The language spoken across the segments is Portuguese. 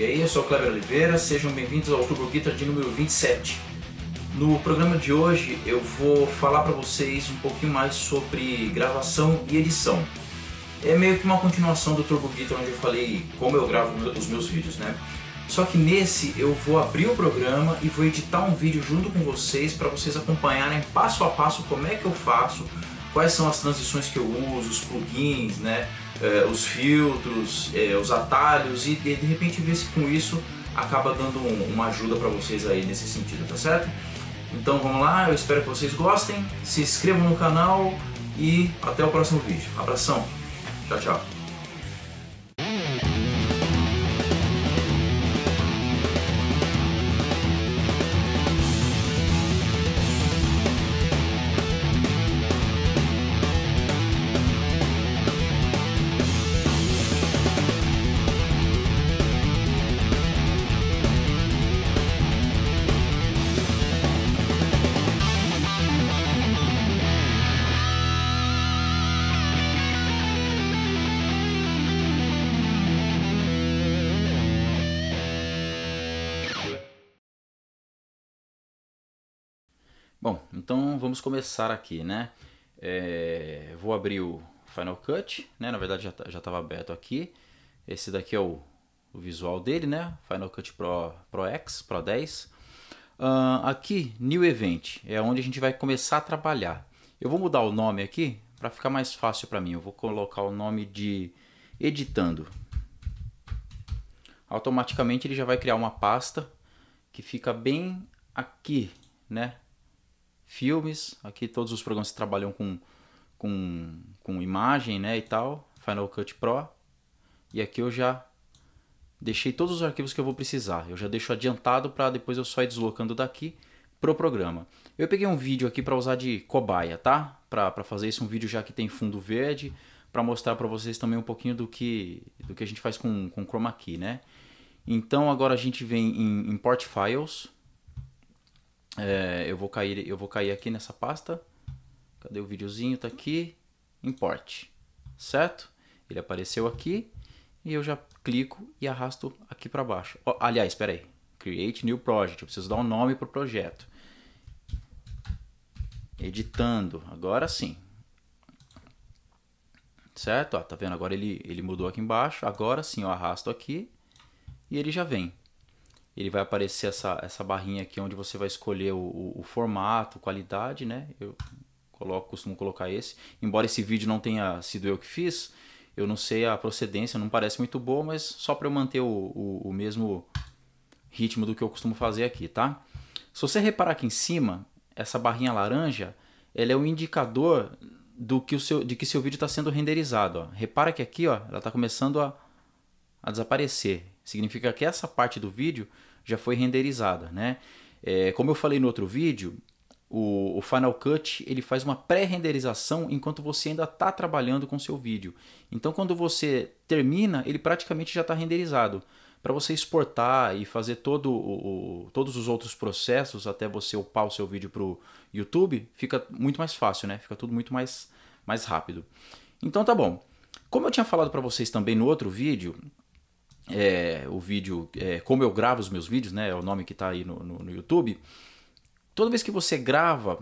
E aí, eu sou o Cleber Oliveira, sejam bem-vindos ao Turbo Guitar de número 27. No programa de hoje eu vou falar para vocês um pouquinho mais sobre gravação e edição. É meio que uma continuação do Turbo Guitar onde eu falei como eu gravo os meus vídeos, né? Só que nesse eu vou abrir o programa e vou editar um vídeo junto com vocês para vocês acompanharem passo a passo como é que eu faço, quais são as transições que eu uso, os plugins, né? é, os filtros, é, os atalhos e de, de, repente ver se com isso acaba dando um, uma ajuda para vocês aí nesse sentido, tá certo? Então vamos lá, eu espero que vocês gostem, se inscrevam no canal e até o próximo vídeo. Abração, tchau, tchau! Então vamos começar aqui, né? É, vou abrir o Final Cut, né? Na verdade já tá, já estava aberto aqui. Esse daqui é o, o, visual dele, né? Final Cut Pro Pro X, Pro 10. Uh, ah, aqui New Event é onde a gente vai começar a trabalhar. Eu vou mudar o nome aqui para ficar mais fácil para mim. Eu vou colocar o nome de editando. Automaticamente ele já vai criar uma pasta que fica bem aqui, né? filmes. Aqui todos os programas trabalham com, com, com imagem, né, e tal, Final Cut Pro. E aqui eu já deixei todos os arquivos que eu vou precisar. Eu já deixo adiantado para depois eu só ir deslocando daqui pro programa. Eu peguei um vídeo aqui para usar de cobaia, tá? Para fazer isso um vídeo já que tem fundo verde, para mostrar para vocês também um pouquinho do que do que a gente faz com com chroma key, né? Então agora a gente vem em import files é, eu vou cair, eu vou cair aqui nessa pasta. Cadê o videozinho? Tá aqui. Importe, certo? Ele apareceu aqui e eu já clico e arrasto aqui para baixo. Oh, aliás, espera aí. Create new project. Eu preciso dar um nome pro projeto. Editando. Agora sim. Certo? Ó, tá vendo? Agora ele, ele mudou aqui embaixo. Agora sim eu arrasto aqui e ele já vem ele vai aparecer essa, essa barrinha aqui onde você vai escolher o, o, o formato, qualidade, né? Eu coloco, costumo colocar esse. Embora esse vídeo não tenha sido eu que fiz, eu não sei a procedência, não parece muito boa, mas só para eu manter o, o, o mesmo ritmo do que eu costumo fazer aqui, tá? Se você reparar aqui em cima, essa barrinha laranja, ela é o um indicador do que o seu, de que seu vídeo está sendo renderizado. Ó. Repara que aqui ó, ela está começando a, a desaparecer. Significa que essa parte do vídeo já foi renderizada, né? É, como eu falei no outro vídeo, o, o Final Cut ele faz uma pré-renderização enquanto você ainda está trabalhando com seu vídeo. Então, quando você termina, ele praticamente já está renderizado. Para você exportar e fazer todo o, o, todos os outros processos até você upar o seu vídeo para o YouTube, fica muito mais fácil, né? Fica tudo muito mais, mais rápido. Então, tá bom. Como eu tinha falado para vocês também no outro vídeo, é, o vídeo é, Como Eu Gravo os Meus Vídeos, né? É o nome que está aí no, no, no, YouTube. Toda vez que você grava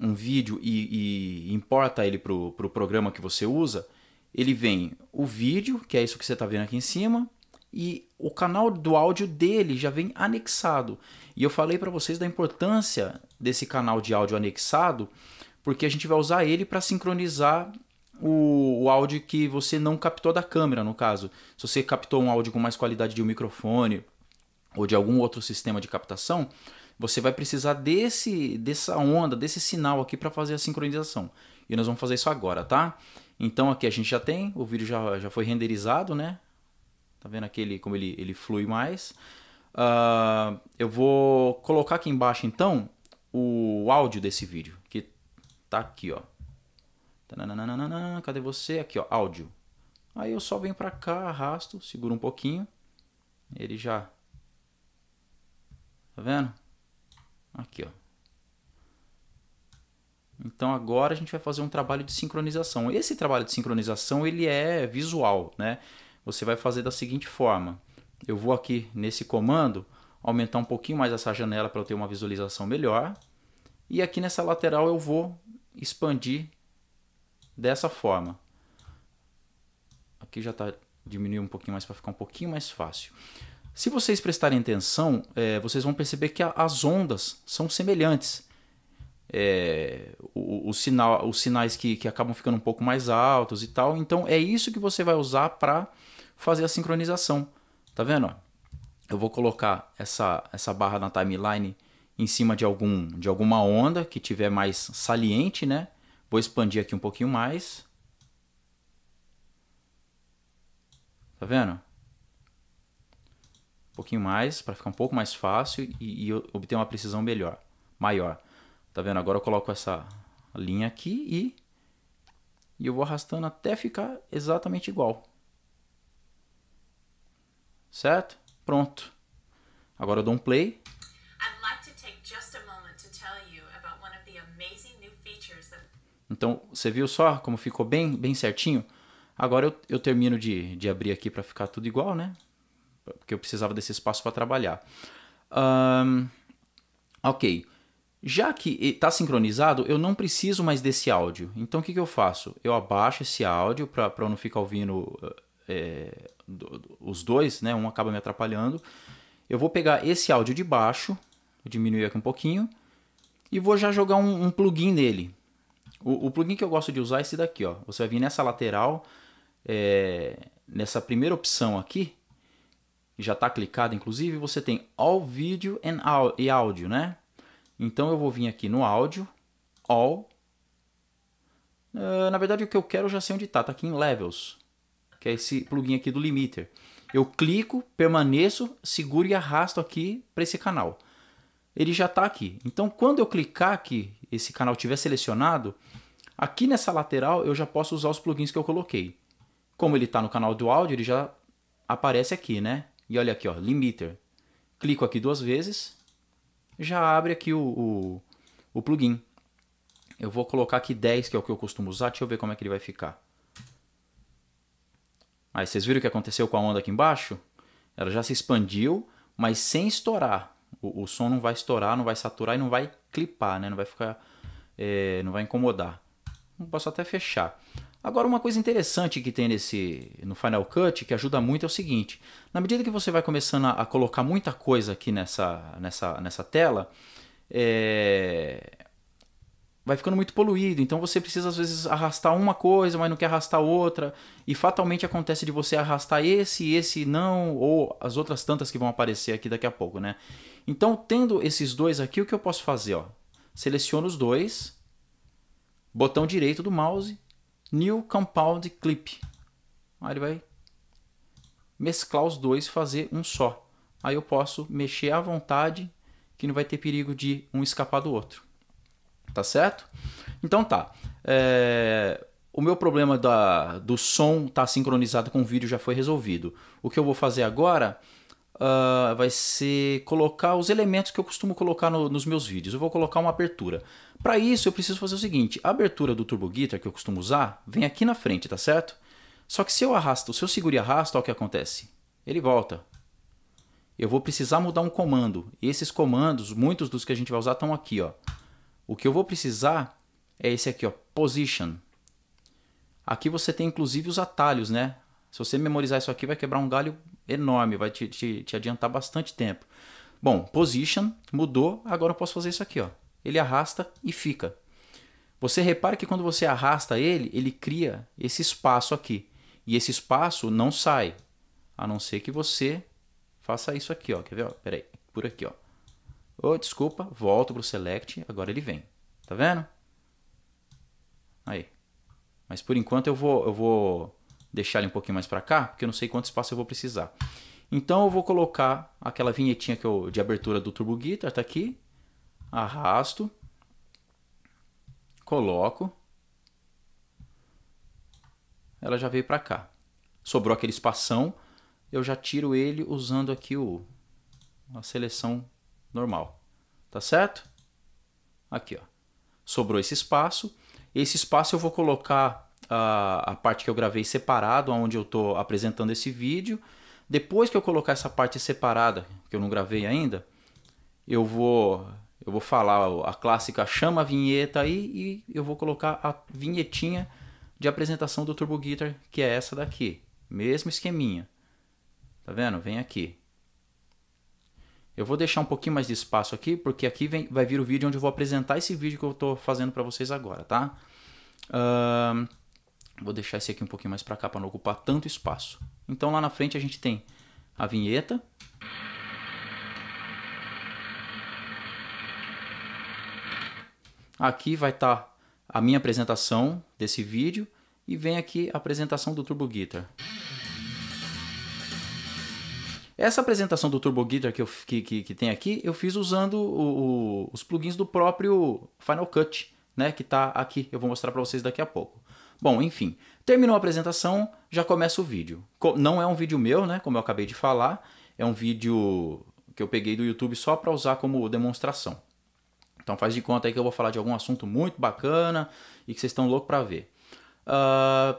um vídeo e, e importa ele para o pro programa que você usa, ele vem o vídeo, que é isso que você está vendo aqui em cima, e o canal do áudio dele já vem anexado. E eu falei para vocês da importância desse canal de áudio anexado, porque a gente vai usar ele para sincronizar o, o áudio que você não captou da câmera, no caso. Se você captou um áudio com mais qualidade de um microfone ou de algum outro sistema de captação, você vai precisar desse dessa onda, desse sinal aqui para fazer a sincronização. E nós vamos fazer isso agora, tá? Então aqui a gente já tem, o vídeo já, já foi renderizado, né? Tá vendo aquele como ele, ele flui mais? Uh, eu vou colocar aqui embaixo então o áudio desse vídeo, que tá aqui, ó cadê você? Aqui, ó, áudio. Aí eu só venho para cá, arrasto, seguro um pouquinho. Ele já. Tá vendo? Aqui, ó. Então agora a gente vai fazer um trabalho de sincronização. Esse trabalho de sincronização ele é visual, né? Você vai fazer da seguinte forma. Eu vou aqui nesse comando aumentar um pouquinho mais essa janela para eu ter uma visualização melhor. E aqui nessa lateral eu vou expandir dessa forma. Aqui já está diminuindo um pouquinho mais para ficar um pouquinho mais fácil. Se vocês prestarem atenção, é, vocês vão perceber que a, as ondas são semelhantes. É, o, o, sinal, os sinais que, que acabam ficando um pouco mais altos e tal. Então é isso que você vai usar para fazer a sincronização. Tá vendo? Eu vou colocar essa, essa barra na timeline em cima de algum de alguma onda que tiver mais saliente, né? Vou expandir aqui um pouquinho mais. Tá vendo? Um pouquinho mais, para ficar um pouco mais fácil e, e obter uma precisão melhor, maior. Tá vendo? Agora eu coloco essa linha aqui e, e eu vou arrastando até ficar exatamente igual. Certo? Pronto. Agora eu dou um play. Então, você viu só como ficou bem, bem certinho? Agora eu, eu termino de, de abrir aqui para ficar tudo igual, né? Porque eu precisava desse espaço para trabalhar. Um, ok. Já que está sincronizado, eu não preciso mais desse áudio. Então, o que, que eu faço? Eu abaixo esse áudio para eu não ficar ouvindo é, os dois, né? Um acaba me atrapalhando. Eu vou pegar esse áudio de baixo, diminuir aqui um pouquinho, e vou já jogar um, um plugin nele. O, o, plugin que eu gosto de usar é esse daqui, ó. Você vai vir nessa lateral, é, nessa primeira opção aqui, que já está clicada, inclusive, você tem All Video and e Áudio, né? Então eu vou vir aqui no áudio, All. Uh, na verdade, o que eu quero eu já sei onde está, está aqui em Levels, que é esse plugin aqui do Limiter. Eu clico, permaneço, seguro e arrasto aqui para esse canal ele já está aqui. Então, quando eu clicar aqui, esse canal tiver selecionado, Aqui nessa lateral eu já posso usar os plugins que eu coloquei. Como ele está no canal do áudio, ele já aparece aqui, né? E olha aqui, ó, limiter. Clico aqui duas vezes, já abre aqui o, o, o plugin. Eu vou colocar aqui 10, que é o que eu costumo usar. Deixa eu ver como é que ele vai ficar. Aí vocês viram o que aconteceu com a onda aqui embaixo? Ela já se expandiu, mas sem estourar. O, o som não vai estourar, não vai saturar e não vai clipar, né? Não vai ficar, é, não vai incomodar posso até fechar. Agora, uma coisa interessante que tem nesse no Final Cut que ajuda muito é o seguinte: na medida que você vai começando a, a colocar muita coisa aqui nessa, nessa, nessa tela, é... vai ficando muito poluído. Então você precisa às vezes arrastar uma coisa, mas não quer arrastar outra, e fatalmente acontece de você arrastar esse, esse não, ou as outras tantas que vão aparecer aqui daqui a pouco, né? Então, tendo esses dois aqui, o que eu posso fazer? Ó? Seleciono os dois botão direito do mouse, New Compound Clip. Aí ele vai mesclar os dois e fazer um só. Aí eu posso mexer à vontade, que não vai ter perigo de um escapar do outro. Tá certo? Então tá. É... O meu problema da... do som estar tá sincronizado com o vídeo já foi resolvido. O que eu vou fazer agora uh, vai ser colocar os elementos que eu costumo colocar no, nos meus vídeos. Eu vou colocar uma abertura. Para isso, eu preciso fazer o seguinte: a abertura do Turbo Guitar que eu costumo usar vem aqui na frente, tá certo? Só que se eu arrasto, se eu seguro e arrasto, olha o que acontece. Ele volta. Eu vou precisar mudar um comando. E esses comandos, muitos dos que a gente vai usar estão aqui, ó. O que eu vou precisar é esse aqui, ó, position. Aqui você tem inclusive os atalhos, né? Se você memorizar isso aqui, vai quebrar um galho enorme, vai te, te, te adiantar bastante tempo. Bom, position mudou, agora eu posso fazer isso aqui. Ó. Ele arrasta e fica. Você repara que quando você arrasta ele, ele cria esse espaço aqui. E esse espaço não sai, a não ser que você faça isso aqui. Ó. Quer ver? Ó, peraí, por aqui. Ó. Oh, desculpa, volto para o select, agora ele vem. Tá vendo? Aí. Mas por enquanto eu vou, eu vou deixar ele um pouquinho mais para cá, porque eu não sei quanto espaço eu vou precisar. Então eu vou colocar aquela vinhetinha que eu, de abertura do Turbo Guitar, tá aqui. Arrasto. Coloco. Ela já veio para cá. Sobrou aquele espação, eu já tiro ele usando aqui o a seleção normal. Tá certo? Aqui, ó. Sobrou esse espaço. Esse espaço eu vou colocar a, a parte que eu gravei separado, onde eu estou apresentando esse vídeo. Depois que eu colocar essa parte separada, que eu não gravei ainda, eu vou eu vou falar a clássica chama a vinheta aí e eu vou colocar a vinhetinha de apresentação do Turbo Guitar, que é essa daqui. Mesmo esqueminha. Tá vendo? Vem aqui. Eu vou deixar um pouquinho mais de espaço aqui, porque aqui vem, vai vir o vídeo onde eu vou apresentar esse vídeo que eu estou fazendo para vocês agora, tá? Uh, Vou deixar esse aqui um pouquinho mais para cá para não ocupar tanto espaço. Então lá na frente a gente tem a vinheta. Aqui vai estar tá a minha apresentação desse vídeo e vem aqui a apresentação do Turbo Guitar. Essa apresentação do Turbo Guitar que, eu, que, que, que tem aqui, eu fiz usando o, o, os plugins do próprio Final Cut, né, que está aqui. Eu vou mostrar para vocês daqui a pouco. Bom, enfim, terminou a apresentação, já começa o vídeo. Não é um vídeo meu, né, como eu acabei de falar, é um vídeo que eu peguei do YouTube só para usar como demonstração. Então faz de conta aí que eu vou falar de algum assunto muito bacana e que vocês estão loucos para ver. Uh,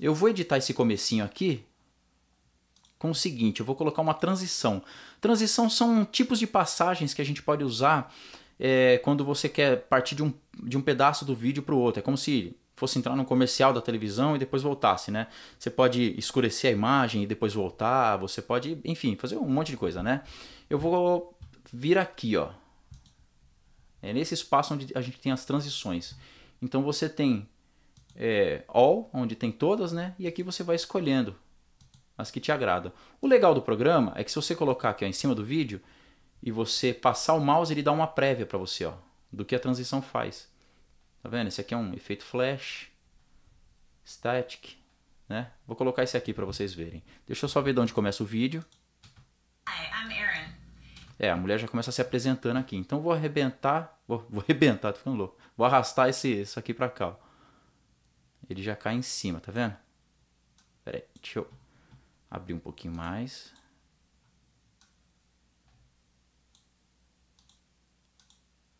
eu vou editar esse comecinho aqui com o seguinte, eu vou colocar uma transição. Transição são tipos de passagens que a gente pode usar é, quando você quer partir de um, de um pedaço do vídeo para o outro. É como se fosse entrar num comercial da televisão e depois voltasse, né? Você pode escurecer a imagem e depois voltar, você pode, enfim, fazer um monte de coisa, né? Eu vou vir aqui, ó. É nesse espaço onde a gente tem as transições. Então você tem é, all, onde tem todas, né? E aqui você vai escolhendo as que te agradam. O legal do programa é que se você colocar aqui ó, em cima do vídeo e você passar o mouse, ele dá uma prévia para você, ó, do que a transição faz. Tá vendo? Esse aqui é um efeito flash, static, né? Vou colocar esse aqui para vocês verem. Deixa eu só ver de onde começa o vídeo. Hi, I'm Erin. É, a mulher já começa se apresentando aqui. Então vou arrebentar, vou, vou arrebentar, tô ficando louco. Vou arrastar esse, isso aqui para cá, ó. Ele já cai em cima, tá vendo? Pera aí, deixa eu abrir um pouquinho mais.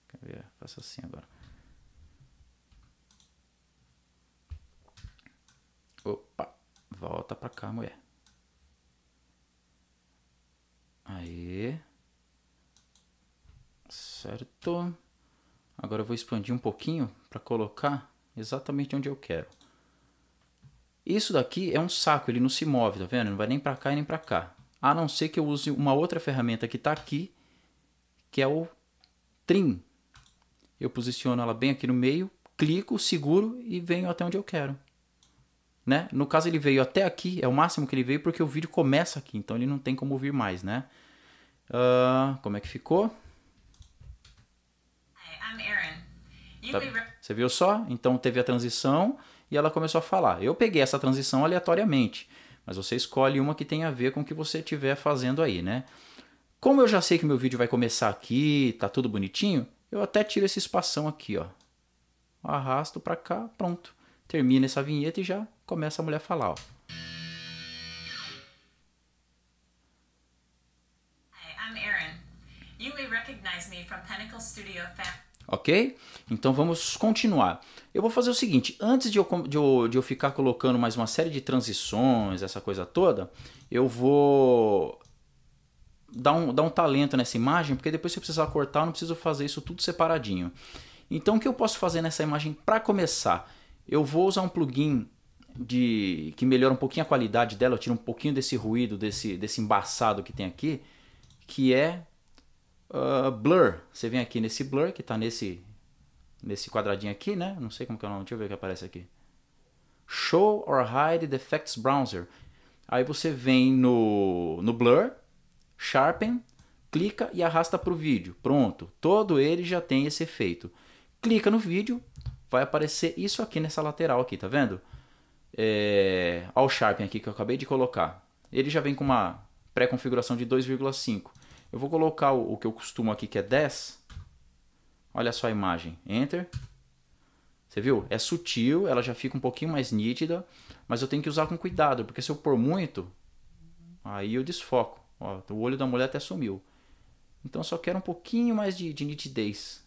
Quer ver? Faço assim agora. Volta pra cá, mulher. Aí. Certo. Agora eu vou expandir um pouquinho para colocar exatamente onde eu quero. Isso daqui é um saco, ele não se move, tá vendo? Não vai nem para cá e nem para cá. A não ser que eu use uma outra ferramenta que está aqui, que é o trim. Eu posiciono ela bem aqui no meio, clico, seguro e venho até onde eu quero né? No caso, ele veio até aqui, é o máximo que ele veio, porque o vídeo começa aqui, então ele não tem como vir mais, né? Uh, como é que ficou? tá. Você viu só? Então teve a transição e ela começou a falar. Eu peguei essa transição aleatoriamente, mas você escolhe uma que tem a ver com o que você estiver fazendo aí, né? Como eu já sei que meu vídeo vai começar aqui, tá tudo bonitinho, eu até tiro esse espação aqui, ó. Arrasto para cá, pronto. Termina essa vinheta e já começa a mulher a falar, ó. Ok? Então vamos continuar. Eu vou fazer o seguinte: antes de eu, de, eu, de eu ficar colocando mais uma série de transições, essa coisa toda, eu vou dar um, dar um talento nessa imagem, porque depois se eu precisar cortar, eu não preciso fazer isso tudo separadinho. Então o que eu posso fazer nessa imagem para começar? Eu vou usar um plugin de que melhora um pouquinho a qualidade dela, tira um pouquinho desse ruído, desse, desse embaçado que tem aqui, que é uh, blur. Você vem aqui nesse blur que está nesse nesse quadradinho aqui, né? Não sei como que é o nome, deixa eu ver o que aparece aqui. Show or hide the effects browser. Aí você vem no no blur, sharpen, clica e arrasta para o vídeo. Pronto, todo ele já tem esse efeito. Clica no vídeo, vai aparecer isso aqui nessa lateral aqui, tá vendo? é, All Sharpen aqui que eu acabei de colocar. Ele já vem com uma pré-configuração de 2,5. Eu vou colocar o, o, que eu costumo aqui que é 10. Olha só a imagem. Enter. Você viu? É sutil, ela já fica um pouquinho mais nítida, mas eu tenho que usar com cuidado, porque se eu pôr muito, aí eu desfoco. Ó, o olho da mulher até sumiu. Então eu só quero um pouquinho mais de, de nitidez.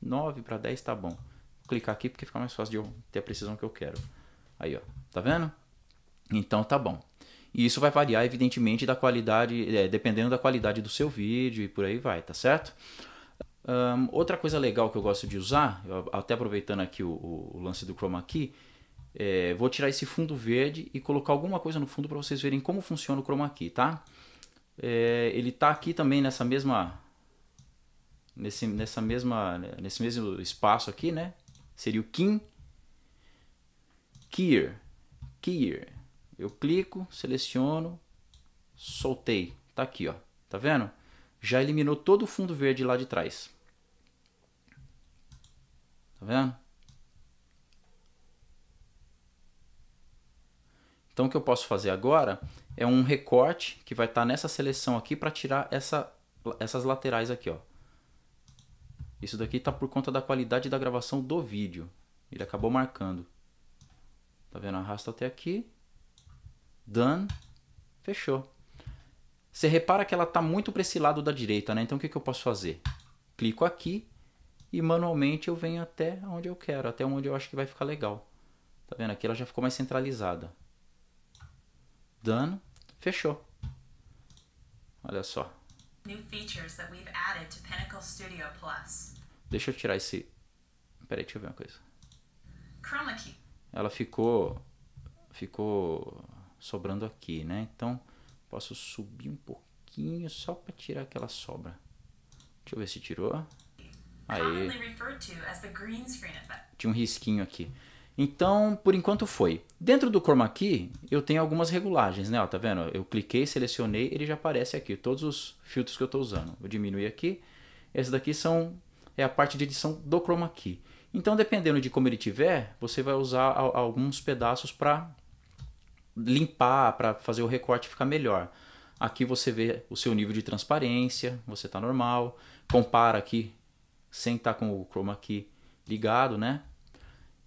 9 para 10 tá bom. Vou clicar aqui porque fica mais fácil de eu ter a precisão que eu quero. Aí, ó, tá vendo? Então tá bom. E isso vai variar, evidentemente, da qualidade, é, dependendo da qualidade do seu vídeo e por aí vai, tá certo? Um, outra coisa legal que eu gosto de usar, até aproveitando aqui o, o lance do chroma key, é, vou tirar esse fundo verde e colocar alguma coisa no fundo para vocês verem como funciona o chroma key, tá? É, ele tá aqui também nessa mesma, nesse, nessa mesma, nesse mesmo espaço aqui, né? Seria o Kim Keyer. Keyer. Eu clico, seleciono, soltei. Tá aqui, ó. Tá vendo? Já eliminou todo o fundo verde lá de trás. Tá vendo? Então o que eu posso fazer agora é um recorte que vai estar tá nessa seleção aqui para tirar essa, essas laterais aqui, ó. Isso daqui tá por conta da qualidade da gravação do vídeo. Ele acabou marcando. Tá vendo? Arrasta até aqui. Done. Fechou. Você repara que ela está muito para esse lado da direita, né? Então o que, que eu posso fazer? Clico aqui e manualmente eu venho até onde eu quero, até onde eu acho que vai ficar legal. Tá vendo? Aqui ela já ficou mais centralizada. Done. Fechou. Olha só. Deixa eu tirar esse... Peraí, deixa eu ver uma coisa. Chroma key ela ficou ficou sobrando aqui, né? Então posso subir um pouquinho só para tirar aquela sobra. Deixa eu ver se tirou. Aí. Tinha um risquinho aqui. Então, por enquanto foi. Dentro do Chroma Key, eu tenho algumas regulagens, né? Ó, tá vendo? Eu cliquei, selecionei, ele já aparece aqui, todos os filtros que eu estou usando. Vou diminuir aqui. Esses daqui são é a parte de edição do Chroma Key. Então, dependendo de como ele tiver, você vai usar alguns pedaços para limpar, para fazer o recorte ficar melhor. Aqui você vê o seu nível de transparência, você está normal. Compara aqui, sem estar tá com o chroma key ligado, né?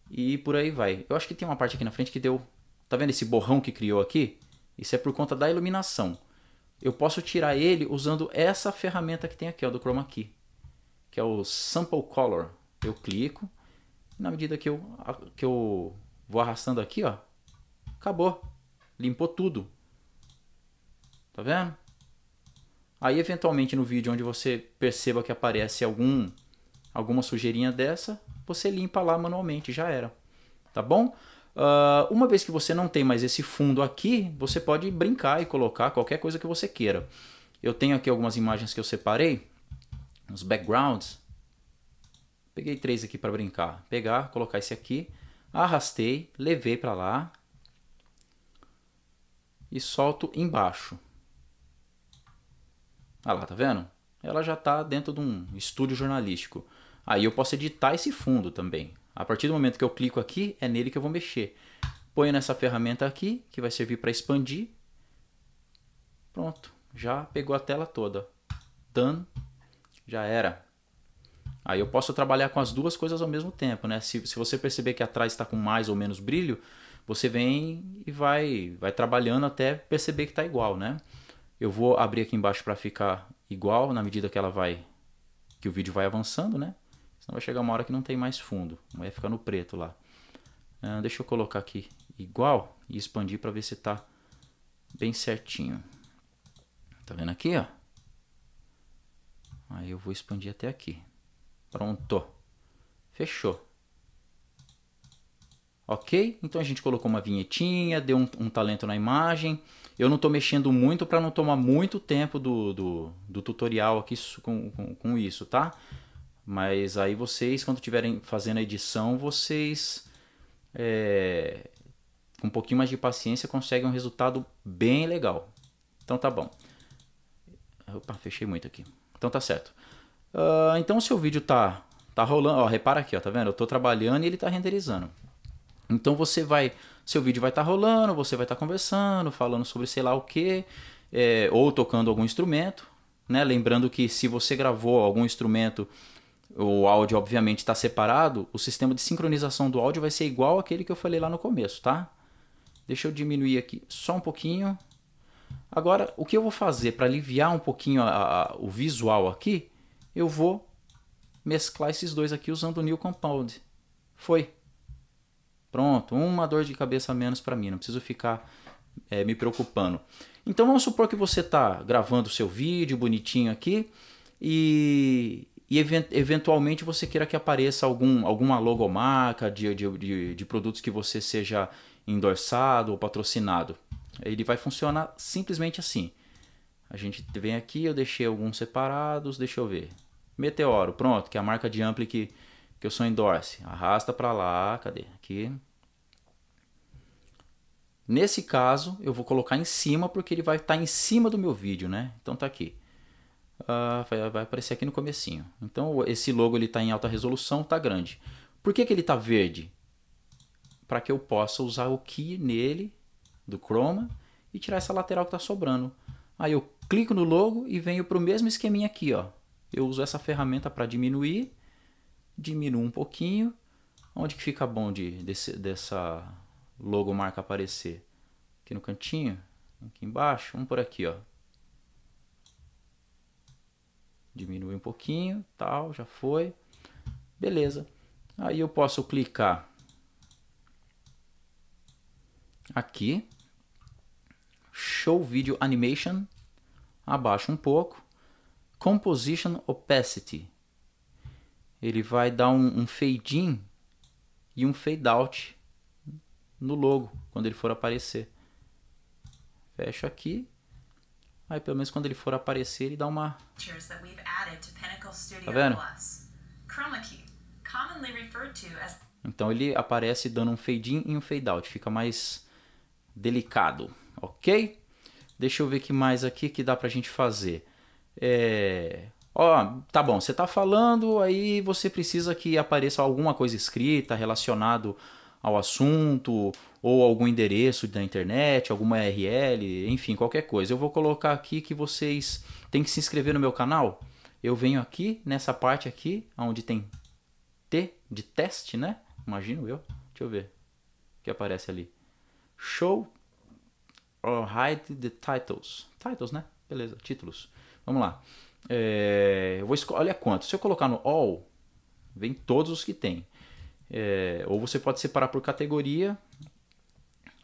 E por aí vai. Eu acho que tem uma parte aqui na frente que deu... Tá vendo esse borrão que criou aqui? Isso é por conta da iluminação. Eu posso tirar ele usando essa ferramenta que tem aqui, ó, do chroma key. Que é o Sample Color. Eu clico, na medida que eu, que eu vou arrastando aqui, ó, acabou. Limpou tudo. Tá vendo? Aí, eventualmente, no vídeo onde você perceba que aparece algum alguma sujeirinha dessa, você limpa lá manualmente, já era. Tá bom? Uh, uma vez que você não tem mais esse fundo aqui, você pode brincar e colocar qualquer coisa que você queira. Eu tenho aqui algumas imagens que eu separei, uns backgrounds, peguei três aqui para brincar. Pegar, colocar esse aqui, arrastei, levei para lá e solto embaixo. Ah lá, tá vendo? Ela já está dentro de um estúdio jornalístico. Aí eu posso editar esse fundo também. A partir do momento que eu clico aqui, é nele que eu vou mexer. Ponho nessa ferramenta aqui, que vai servir para expandir. Pronto, já pegou a tela toda. Done, já era. Aí eu posso trabalhar com as duas coisas ao mesmo tempo, né? Se, se você perceber que atrás está com mais ou menos brilho, você vem e vai, vai trabalhando até perceber que está igual, né? Eu vou abrir aqui embaixo para ficar igual na medida que ela vai, que o vídeo vai avançando, né? Senão vai chegar uma hora que não tem mais fundo, vai ficar no preto lá. Uh, deixa eu colocar aqui igual e expandir para ver se está bem certinho. Tá vendo aqui, ó? Aí eu vou expandir até aqui. Pronto. Fechou. Ok? Então a gente colocou uma vinhetinha, deu um, um talento na imagem. Eu não estou mexendo muito para não tomar muito tempo do, do, do tutorial aqui com, com, com, isso, tá? Mas aí vocês, quando estiverem fazendo a edição, vocês é, com um pouquinho mais de paciência conseguem um resultado bem legal. Então tá bom. Opa, fechei muito aqui. Então tá certo. Ah, então, se o vídeo tá, tá rolando, ó, repara aqui, ó, tá vendo? Eu tô trabalhando e ele tá renderizando. Então você vai, seu vídeo vai estar tá rolando, você vai estar tá conversando, falando sobre sei lá o que, é, ou tocando algum instrumento, né? Lembrando que se você gravou algum instrumento, o áudio obviamente está separado, o sistema de sincronização do áudio vai ser igual aquele que eu falei lá no começo, tá? Deixa eu diminuir aqui só um pouquinho. Agora, o que eu vou fazer para aliviar um pouquinho a, a, o visual aqui eu vou mesclar esses dois aqui usando o new compound. Foi. Pronto, uma dor de cabeça menos para mim, não preciso ficar é, me preocupando. Então vamos supor que você está gravando o seu vídeo bonitinho aqui e, e event eventualmente você queira que apareça algum, alguma logomarca de, de, de, de produtos que você seja endorsado ou patrocinado. Ele vai funcionar simplesmente assim. A gente vem aqui, eu deixei alguns separados, deixa eu ver. Meteoro, pronto, que é a marca de ampli que, que eu sou endorse. Arrasta para lá, cadê? Aqui. Nesse caso, eu vou colocar em cima porque ele vai estar tá em cima do meu vídeo, né? Então tá aqui. Uh, vai, aparecer aqui no comecinho. Então esse logo ele está em alta resolução, tá grande. Por que, que ele tá verde? Para que eu possa usar o key nele do chroma e tirar essa lateral que tá sobrando. Aí eu clico no logo e venho para o mesmo esqueminha aqui, ó. Eu uso essa ferramenta para diminuir, diminuo um pouquinho. Onde que fica bom de, desse, dessa logomarca aparecer? Aqui no cantinho, aqui embaixo, vamos por aqui, ó. Diminui um pouquinho, tal, já foi. Beleza. Aí eu posso clicar aqui, Show Video Animation, abaixo um pouco, Composition Opacity. Ele vai dar um, um fade in e um fade out no logo quando ele for aparecer. Fecho aqui. Aí pelo menos quando ele for aparecer, ele dá uma Tá vendo? Então ele aparece dando um fade in e um fade out, fica mais delicado, OK? Deixa eu ver que mais aqui que dá pra gente fazer. É, ó, tá bom, você tá falando, aí você precisa que apareça alguma coisa escrita relacionado ao assunto ou algum endereço da internet, alguma URL, enfim, qualquer coisa. Eu vou colocar aqui que vocês têm que se inscrever no meu canal. Eu venho aqui nessa parte aqui, onde tem T de teste, né? Imagino eu. Deixa eu ver o que aparece ali. Show or hide the titles. Titles, né? Beleza, títulos. Vamos lá. É, eu vou olha quanto. Se eu colocar no all, vem todos os que tem. É, ou você pode separar por categoria,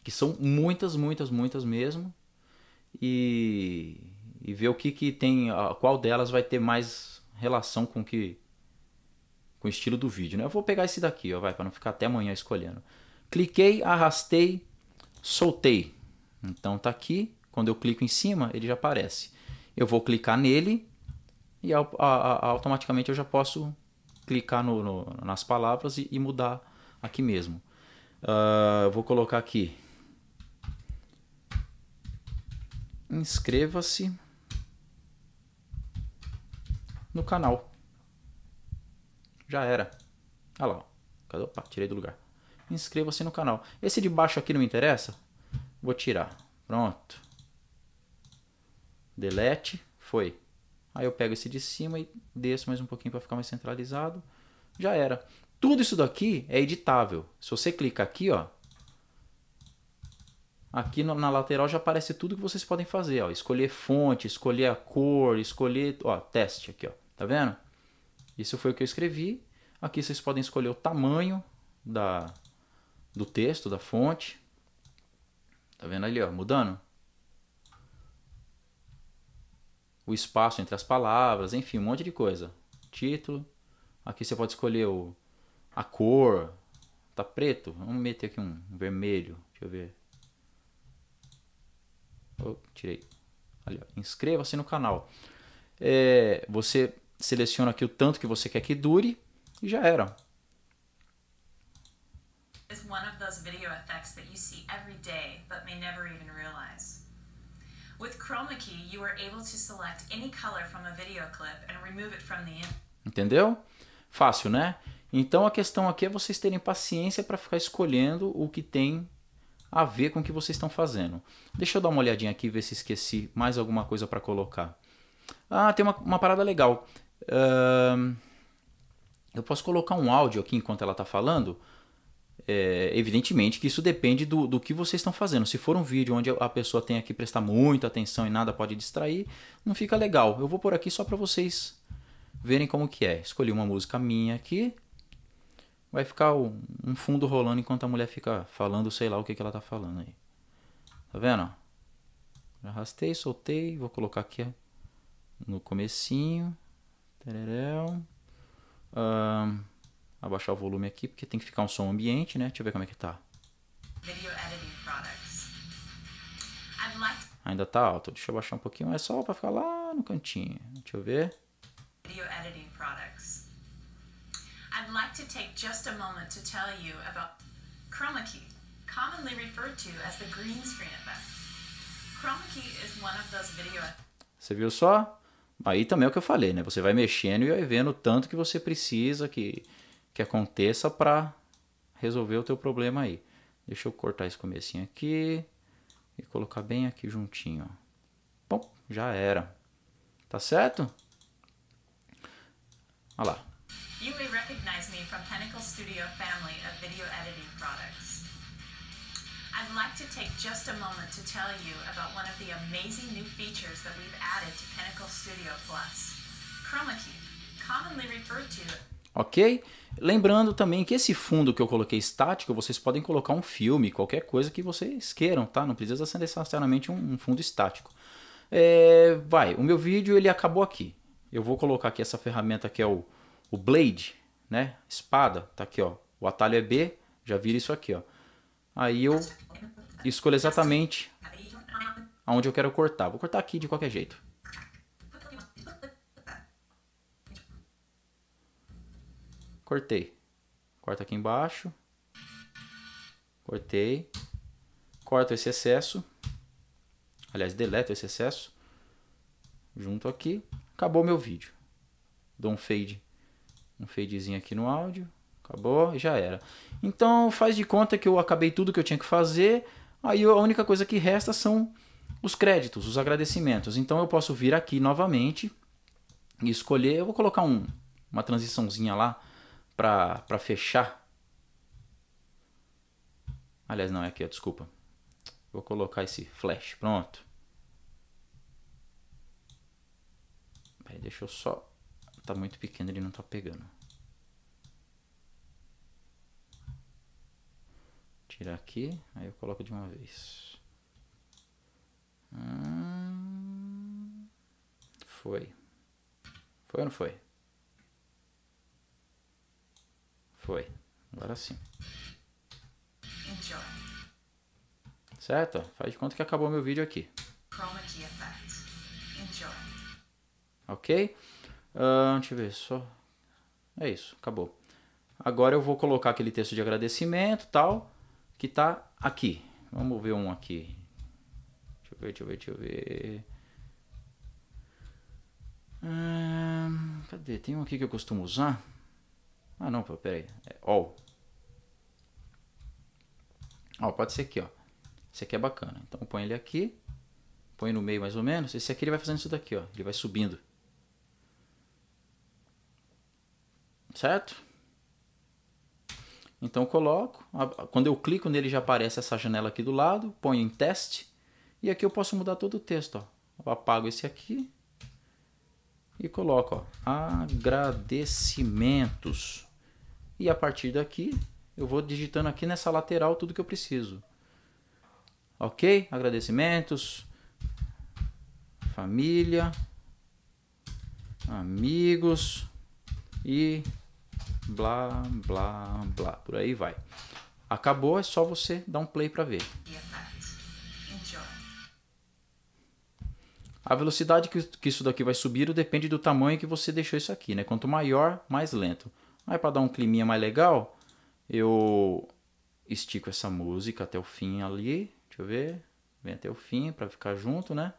que são muitas, muitas, muitas mesmo. E, e ver o que, que tem, qual delas vai ter mais relação com que com o estilo do vídeo. Né? Eu vou pegar esse daqui, ó, vai, para não ficar até amanhã escolhendo. Cliquei, arrastei, soltei. Então tá aqui, quando eu clico em cima, ele já aparece eu vou clicar nele e a, a, automaticamente eu já posso clicar no, no nas palavras e, e, mudar aqui mesmo. Uh, vou colocar aqui. Inscreva-se no canal. Já era. Olha lá. Cadê? Opa, tirei do lugar. Inscreva-se no canal. Esse de baixo aqui não me interessa? Vou tirar. Pronto delete, foi. Aí eu pego esse de cima e desço mais um pouquinho para ficar mais centralizado. Já era. Tudo isso daqui é editável. Se você clica aqui, ó, aqui na lateral já aparece tudo que vocês podem fazer, ó. Escolher fonte, escolher a cor, escolher, ó, teste aqui, ó. Tá vendo? Isso foi o que eu escrevi. Aqui vocês podem escolher o tamanho da do texto, da fonte. Tá vendo ali, ó, mudando? o espaço entre as palavras, enfim, um monte de coisa. Título. Aqui você pode escolher o, a cor. Tá preto? Vamos meter aqui um vermelho. Deixa eu ver. Oh, tirei. Inscreva-se no canal. É, você seleciona aqui o tanto que você quer que dure e já era. one of those video effects that you see every day but may never even realize. With Chroma Key, you are able to select any color from a video clip and remove it from the Entendeu? Fácil, né? Então a questão aqui é vocês terem paciência para ficar escolhendo o que tem a ver com o que vocês estão fazendo. Deixa eu dar uma olhadinha aqui ver se esqueci mais alguma coisa para colocar. Ah, tem uma, uma parada legal. Uh, eu posso colocar um áudio aqui enquanto ela está falando é, evidentemente que isso depende do, do que vocês estão fazendo. Se for um vídeo onde a pessoa tem que prestar muita atenção e nada pode distrair, não fica legal. Eu vou por aqui só para vocês verem como que é. Escolhi uma música minha aqui. Vai ficar um fundo rolando enquanto a mulher fica falando, sei lá o que, que ela tá falando aí. Tá vendo? Arrastei, soltei, vou colocar aqui no comecinho. Tereréu abaixar o volume aqui, porque tem que ficar um som ambiente, né? Deixa eu ver como é que tá. Ainda tá alto, deixa eu baixar um pouquinho, é só para ficar lá no cantinho. Deixa eu ver. I'd like to take just a moment to tell you about chroma key, commonly referred to as the green screen effect. Chroma key is one of those video Você viu só? Aí também é o que eu falei, né? Você vai mexendo e vai vendo o tanto que você precisa que que aconteça para resolver o teu problema aí. Deixa eu cortar esse comecinho aqui e colocar bem aqui juntinho. Bom, já era. Tá certo? Olha lá. You may recognize me from Pinnacle Studio family of video editing products. I'd like to take just a moment to tell you about one of the amazing new features that we've added to Pinnacle Studio Plus. Chroma Key, commonly referred to ok? Lembrando também que esse fundo que eu coloquei estático, vocês podem colocar um filme, qualquer coisa que vocês queiram, tá? Não precisa ser necessariamente um, fundo estático. É, vai, o meu vídeo ele acabou aqui. Eu vou colocar aqui essa ferramenta que é o, o Blade, né? Espada, tá aqui, ó. O atalho é B, já vira isso aqui, ó. Aí eu escolho exatamente aonde eu quero cortar. Vou cortar aqui de qualquer jeito. cortei. Corto aqui embaixo. Cortei. Corto esse excesso. Aliás, deleto esse excesso. Junto aqui. Acabou meu vídeo. Dou um fade. Um fadezinho aqui no áudio. Acabou, já era. Então faz de conta que eu acabei tudo que eu tinha que fazer. Aí a única coisa que resta são os créditos, os agradecimentos. Então eu posso vir aqui novamente e escolher. Eu vou colocar um, uma transiçãozinha lá para fechar. Aliás, não é aqui, desculpa. Vou colocar esse flash, pronto. Peraí, deixa eu só... Tá muito pequeno, ele não tá pegando. Tirar aqui, aí eu coloco de uma vez. Hum... Foi. Foi ou não foi? Foi. Agora sim. Enjoy. Certo? Faz de conta que acabou meu vídeo aqui. Enjoy. Ok? Uh, deixa eu ver só. É isso, acabou. Agora eu vou colocar aquele texto de agradecimento tal, que tá aqui. Vamos ver um aqui. Deixa eu ver, deixa eu ver, deixa eu ver. Hum, cadê? Tem um aqui que eu costumo usar. Ah, não, pô, peraí. É all. Ó, pode ser aqui, ó. Esse aqui é bacana. Então põe ele aqui. Põe no meio mais ou menos. Esse aqui ele vai fazendo isso daqui, ó. Ele vai subindo. Certo? Então eu coloco. Quando eu clico nele já aparece essa janela aqui do lado. Ponho em teste. E aqui eu posso mudar todo o texto, ó. Eu apago esse aqui. E coloco, ó. Agradecimentos. E a partir daqui, eu vou digitando aqui nessa lateral tudo que eu preciso. Ok? Agradecimentos. Família. Amigos. E blá, blá, blá. Por aí vai. Acabou, é só você dar um play para ver. A velocidade que, isso daqui vai subir depende do tamanho que você deixou isso aqui, né? Quanto maior, mais lento. Aí para dar um climinha mais legal, eu estico essa música até o fim ali. Deixa eu ver. Vem até o fim para ficar junto, né?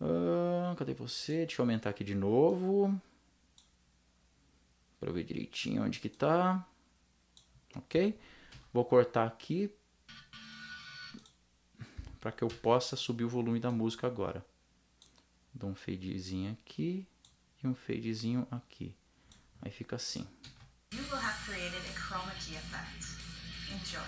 Ah, cadê você? Deixa eu aumentar aqui de novo. Pra eu ver direitinho onde que tá. Ok? Vou cortar aqui. para que eu possa subir o volume da música agora. Dou um fadezinho aqui e um fadezinho aqui. Aí fica assim. You will have created a chroma key effect. Enjoy.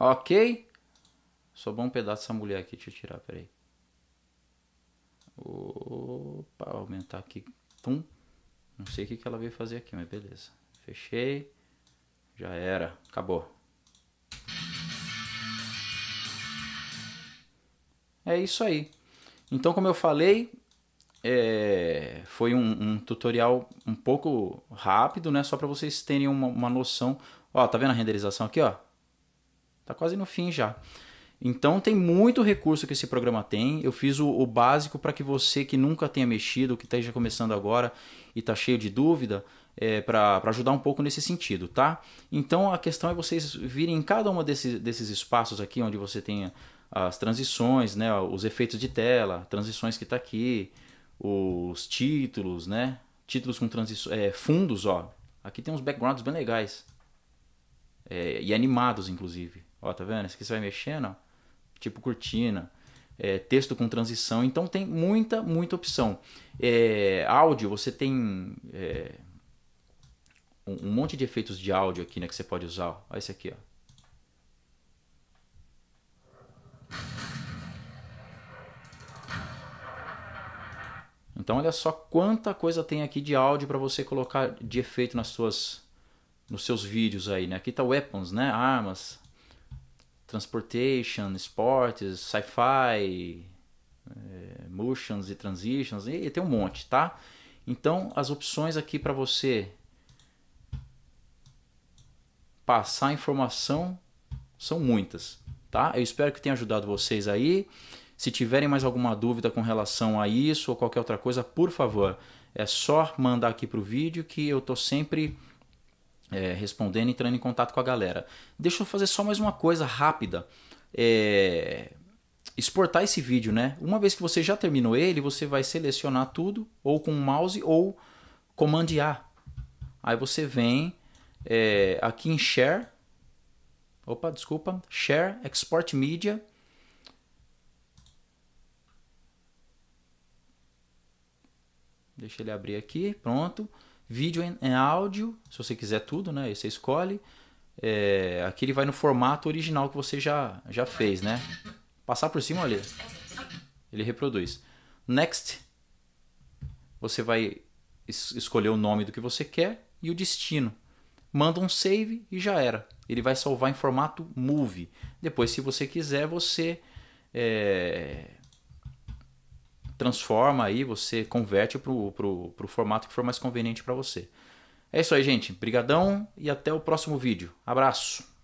Ok. Sobrou um pedaço dessa mulher aqui, deixa eu tirar, peraí. Opa, aumentar aqui. Pum. Não sei o que ela veio fazer aqui, mas beleza. Fechei. Já era. Acabou. é isso aí. Então, como eu falei, é, foi um, um, tutorial um pouco rápido, né? Só para vocês terem uma, uma, noção. Ó, tá vendo a renderização aqui, ó? Tá quase no fim já. Então tem muito recurso que esse programa tem. Eu fiz o, o básico para que você que nunca tenha mexido, que esteja começando agora e está cheio de dúvida, é, para ajudar um pouco nesse sentido, tá? Então a questão é vocês virem em cada um desses, desses espaços aqui onde você tenha as transições, né, os efeitos de tela, transições que está aqui, os títulos, né, títulos com é, fundos, ó, aqui tem uns backgrounds bem legais é, e animados inclusive, ó, tá vendo? Esse aqui você vai mexendo, ó, tipo cortina, é, texto com transição, então tem muita, muita opção. É, áudio, você tem é, um, um, monte de efeitos de áudio aqui, né, que você pode usar, ó, ó esse aqui, ó Então olha só quanta coisa tem aqui de áudio para você colocar de efeito nas suas nos seus vídeos aí, né? Aqui tá weapons, né? Armas, transportation, esportes, sci-fi, é, motions e transitions, e, e, tem um monte, tá? Então as opções aqui para você passar informação são muitas tá? Eu espero que tenha ajudado vocês aí. Se tiverem mais alguma dúvida com relação a isso ou qualquer outra coisa, por favor, é só mandar aqui para o vídeo que eu tô sempre é, respondendo, entrando em contato com a galera. Deixa eu fazer só mais uma coisa rápida. É, exportar esse vídeo, né? Uma vez que você já terminou ele, você vai selecionar tudo, ou com o mouse, ou comando A. Aí você vem é, aqui em Share, Opa, desculpa. Share, Export Media. Deixa ele abrir aqui, pronto. Vídeo em áudio, se você quiser tudo, né? Aí você escolhe. É, aqui ele vai no formato original que você já, já fez, né? Passar por cima, olha. Ele reproduz. Next. Você vai es escolher o nome do que você quer e o destino manda um save e já era. Ele vai salvar em formato movie. Depois, se você quiser, você é, transforma aí, você converte para o formato que for mais conveniente para você. É isso aí, gente. obrigadão e até o próximo vídeo. Abraço!